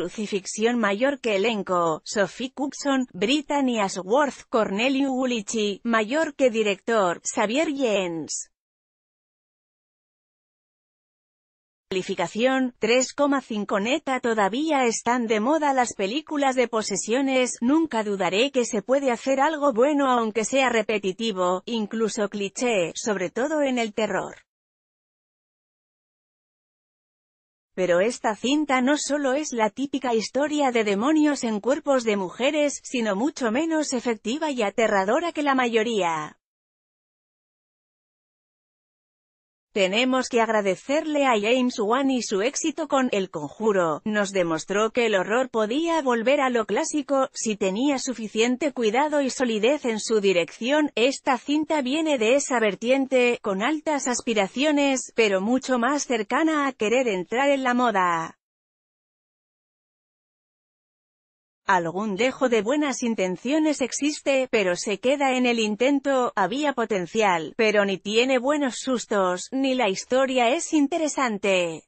crucifixión mayor que elenco, Sophie Cookson, Brittany Ashworth, Cornelius Ulichi, mayor que director, Xavier Jens. Calificación, 3,5 neta Todavía están de moda las películas de posesiones, nunca dudaré que se puede hacer algo bueno aunque sea repetitivo, incluso cliché, sobre todo en el terror. Pero esta cinta no solo es la típica historia de demonios en cuerpos de mujeres, sino mucho menos efectiva y aterradora que la mayoría. Tenemos que agradecerle a James Wan y su éxito con El Conjuro, nos demostró que el horror podía volver a lo clásico, si tenía suficiente cuidado y solidez en su dirección, esta cinta viene de esa vertiente, con altas aspiraciones, pero mucho más cercana a querer entrar en la moda. Algún dejo de buenas intenciones existe, pero se queda en el intento, había potencial, pero ni tiene buenos sustos, ni la historia es interesante.